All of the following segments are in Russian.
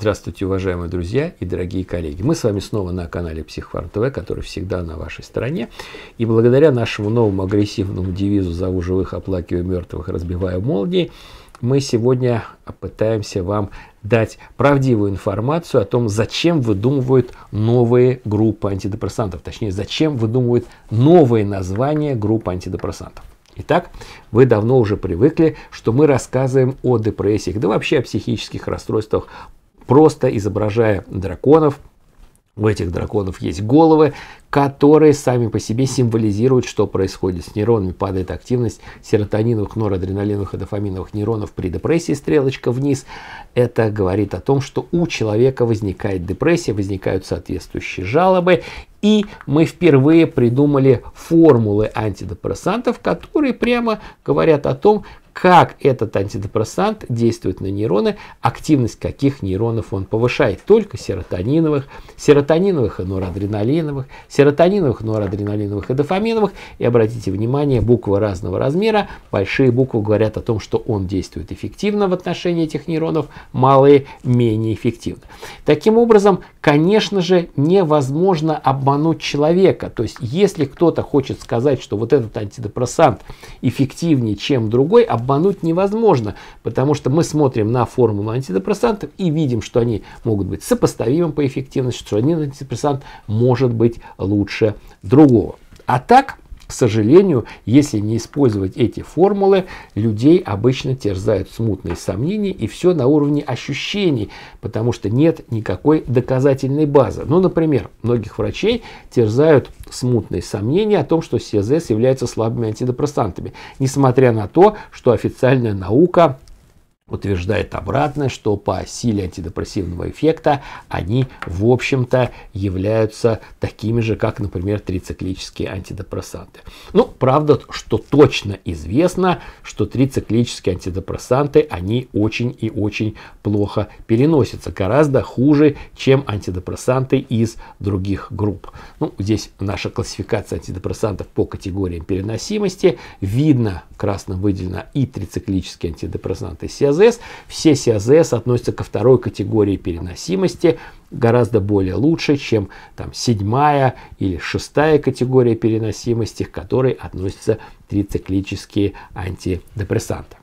Здравствуйте, уважаемые друзья и дорогие коллеги. Мы с вами снова на канале Психфарм ТВ, который всегда на вашей стороне. И благодаря нашему новому агрессивному девизу «Зову живых, оплакиваю мертвых, разбиваю молнии», мы сегодня пытаемся вам дать правдивую информацию о том, зачем выдумывают новые группы антидепрессантов, точнее, зачем выдумывают новые названия групп антидепрессантов. Итак, вы давно уже привыкли, что мы рассказываем о депрессиях, да вообще о психических расстройствах просто изображая драконов. У этих драконов есть головы, которые сами по себе символизируют, что происходит с нейронами. Падает активность серотониновых, норадреналиновых и дофаминовых нейронов при депрессии, стрелочка вниз. Это говорит о том, что у человека возникает депрессия, возникают соответствующие жалобы. И мы впервые придумали формулы антидепрессантов, которые прямо говорят о том, как этот антидепрессант действует на нейроны, активность каких нейронов он повышает. Только серотониновых, серотониновых и норадреналиновых, серотониновых, норадреналиновых и дофаминовых. И обратите внимание, буквы разного размера. Большие буквы говорят о том, что он действует эффективно в отношении этих нейронов, малые менее эффективно. Таким образом, конечно же, невозможно обмануть человека. То есть, если кто-то хочет сказать, что вот этот антидепрессант эффективнее, чем другой, обмануть невозможно, потому что мы смотрим на формулу антидепрессантов и видим, что они могут быть сопоставимы по эффективности, что один антидепрессант может быть лучше другого. А так, к сожалению, если не использовать эти формулы, людей обычно терзают смутные сомнения и все на уровне ощущений, потому что нет никакой доказательной базы. Ну, например, многих врачей терзают смутные сомнения о том, что СЗС являются слабыми антидепрессантами, несмотря на то, что официальная наука утверждает обратное, что по силе антидепрессивного эффекта они, в общем-то, являются такими же, как, например, трициклические антидепрессанты. Ну, правда, что точно известно, что трициклические антидепрессанты, они очень и очень плохо переносятся, гораздо хуже, чем антидепрессанты из других групп. Ну, здесь наша классификация антидепрессантов по категориям переносимости. Видно, красным выделено и трициклические антидепрессанты СЕЗ, CSS. Все CSS относятся ко второй категории переносимости, гораздо более лучше, чем там седьмая или шестая категория переносимости, к которой относятся трициклические антидепрессанты.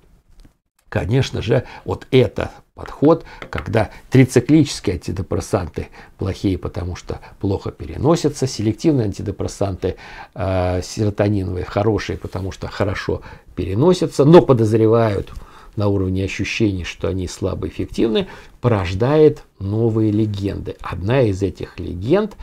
Конечно же, вот это подход, когда трициклические антидепрессанты плохие, потому что плохо переносятся, селективные антидепрессанты э, серотониновые хорошие, потому что хорошо переносятся, но подозревают на уровне ощущений, что они слабо эффективны, порождает новые легенды. Одна из этих легенд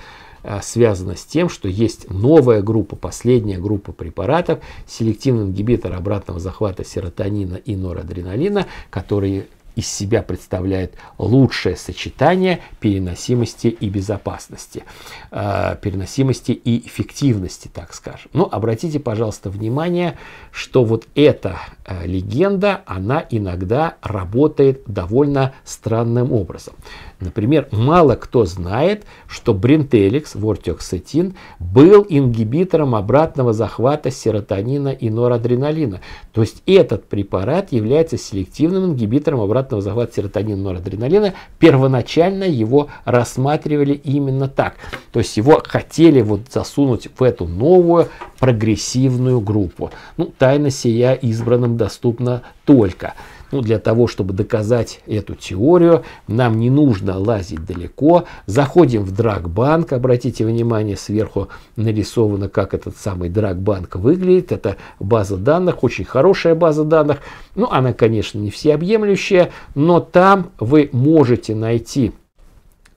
э, связано с тем, что есть новая группа, последняя группа препаратов, селективный ингибитор обратного захвата серотонина и норадреналина, которые из себя представляет лучшее сочетание переносимости и безопасности, э, переносимости и эффективности, так скажем. Но ну, обратите, пожалуйста, внимание, что вот эта э, легенда, она иногда работает довольно странным образом. Например, мало кто знает, что брентеликс, вортиоксетин, был ингибитором обратного захвата серотонина и норадреналина. То есть этот препарат является селективным ингибитором обратного обратного захвата серотонина норадреналина, первоначально его рассматривали именно так. То есть его хотели вот засунуть в эту новую прогрессивную группу. Ну, тайна сия избранным доступна только. Ну, для того, чтобы доказать эту теорию, нам не нужно лазить далеко. Заходим в Драгбанк. Обратите внимание, сверху нарисовано, как этот самый Драгбанк выглядит. Это база данных, очень хорошая база данных. Ну, она, конечно, не всеобъемлющая, но там вы можете найти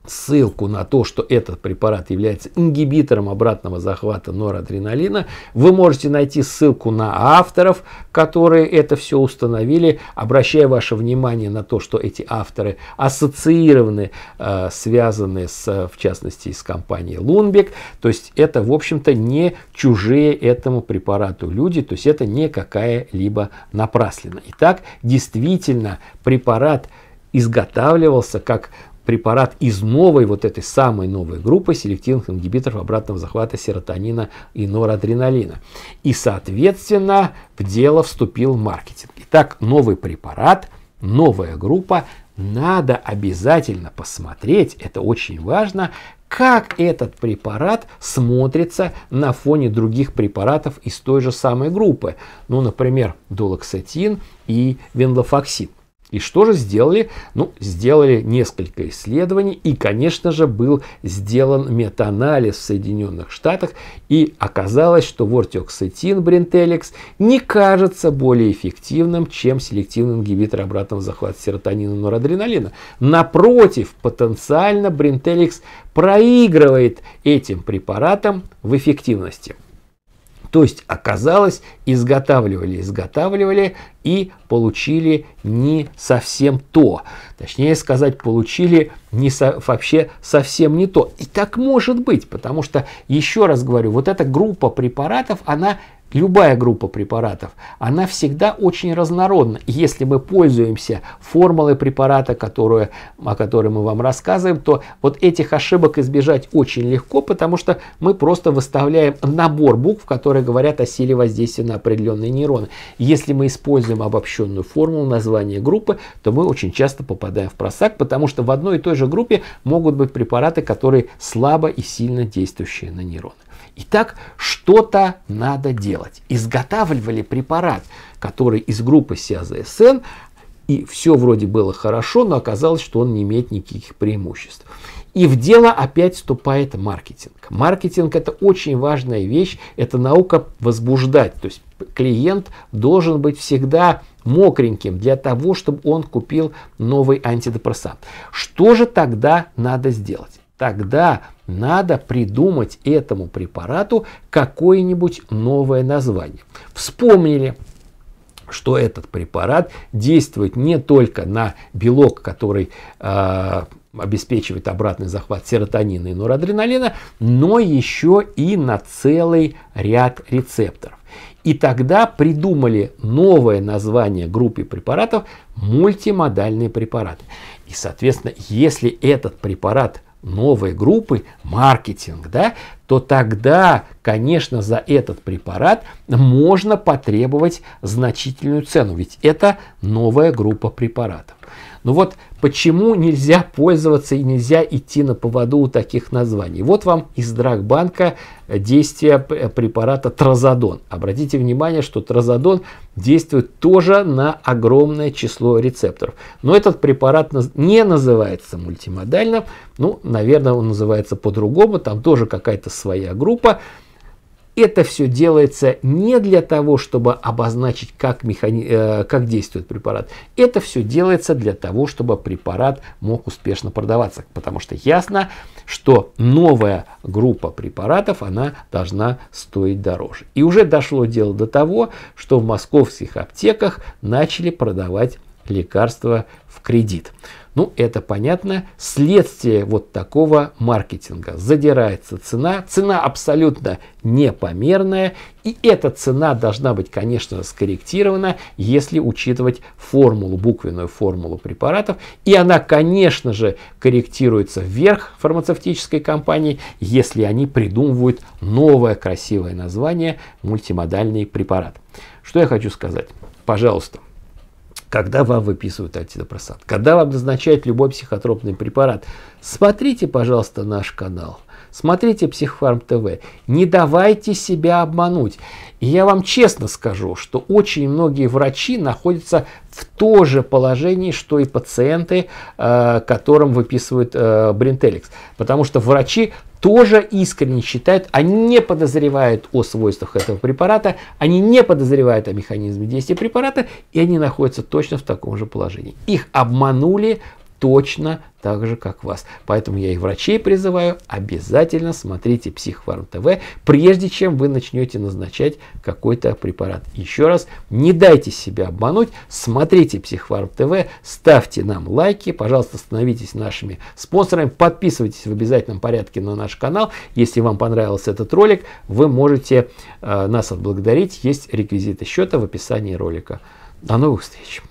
ссылку на то, что этот препарат является ингибитором обратного захвата норадреналина. Вы можете найти ссылку на авторов, которые это все установили. Обращаю ваше внимание на то, что эти авторы ассоциированы, э, связаны с, в частности, с компанией Лунбек. То есть это, в общем-то, не чужие этому препарату люди, то есть это не какая-либо напраслина. Итак, действительно, препарат изготавливался как препарат из новой, вот этой самой новой группы селективных ингибиторов обратного захвата серотонина и норадреналина. И, соответственно, в дело вступил маркетинг. Итак, новый препарат, новая группа, надо обязательно посмотреть, это очень важно, как этот препарат смотрится на фоне других препаратов из той же самой группы. Ну, например, долоксетин и венлофоксин. И что же сделали? Ну, сделали несколько исследований, и, конечно же, был сделан метаанализ в Соединенных Штатах, и оказалось, что вортиоксетин брентеликс не кажется более эффективным, чем селективный ингибитор обратного захвата серотонина и норадреналина. Напротив, потенциально брентеликс проигрывает этим препаратам в эффективности. То есть оказалось, изготавливали, изготавливали и получили не совсем то. Точнее сказать, получили не со, вообще совсем не то. И так может быть, потому что, еще раз говорю, вот эта группа препаратов, она любая группа препаратов, она всегда очень разнородна. Если мы пользуемся формулой препарата, которую, о которой мы вам рассказываем, то вот этих ошибок избежать очень легко, потому что мы просто выставляем набор букв, которые говорят о силе воздействия на определенные нейроны. Если мы используем обобщенную формулу названия группы, то мы очень часто попадаем в просак, потому что в одной и той же группе могут быть препараты, которые слабо и сильно действующие на нейроны. Итак, что-то надо делать. Изготавливали препарат, который из группы СИАЗСН, и все вроде было хорошо, но оказалось, что он не имеет никаких преимуществ. И в дело опять вступает маркетинг. Маркетинг это очень важная вещь, это наука возбуждать. То есть клиент должен быть всегда мокреньким для того, чтобы он купил новый антидепрессант. Что же тогда надо сделать? тогда надо придумать этому препарату какое-нибудь новое название. Вспомнили, что этот препарат действует не только на белок, который э, обеспечивает обратный захват серотонина и норадреналина, но еще и на целый ряд рецепторов. И тогда придумали новое название группе препаратов – мультимодальные препараты. И, соответственно, если этот препарат – новой группы маркетинг, да, то тогда, конечно, за этот препарат можно потребовать значительную цену, ведь это новая группа препаратов. Ну вот почему нельзя пользоваться и нельзя идти на поводу у таких названий. Вот вам из Драгбанка действие э, препарата тразодон. Обратите внимание, что тразодон действует тоже на огромное число рецепторов. Но этот препарат не называется мультимодальным, ну, наверное, он называется по-другому, там тоже какая-то своя группа. Это все делается не для того, чтобы обозначить, как, механи... Э, как действует препарат. Это все делается для того, чтобы препарат мог успешно продаваться. Потому что ясно, что новая группа препаратов, она должна стоить дороже. И уже дошло дело до того, что в московских аптеках начали продавать лекарства в кредит. Ну, это понятно. Следствие вот такого маркетинга. Задирается цена. Цена абсолютно непомерная. И эта цена должна быть, конечно, скорректирована, если учитывать формулу, буквенную формулу препаратов. И она, конечно же, корректируется вверх фармацевтической компании, если они придумывают новое красивое название мультимодальный препарат. Что я хочу сказать? Пожалуйста, когда вам выписывают антидепрессант, когда вам назначают любой психотропный препарат. Смотрите, пожалуйста, наш канал. Смотрите Психфарм ТВ. Не давайте себя обмануть. И я вам честно скажу, что очень многие врачи находятся в то же положении, что и пациенты, э, которым выписывают э, бринтеликс. Потому что врачи тоже искренне считают, они не подозревают о свойствах этого препарата, они не подозревают о механизме действия препарата, и они находятся точно в таком же положении. Их обманули, точно так же, как вас. Поэтому я и врачей призываю, обязательно смотрите Психфарм ТВ, прежде чем вы начнете назначать какой-то препарат. Еще раз, не дайте себя обмануть, смотрите Психфарм ТВ, ставьте нам лайки, пожалуйста, становитесь нашими спонсорами, подписывайтесь в обязательном порядке на наш канал. Если вам понравился этот ролик, вы можете э, нас отблагодарить, есть реквизиты счета в описании ролика. До новых встреч!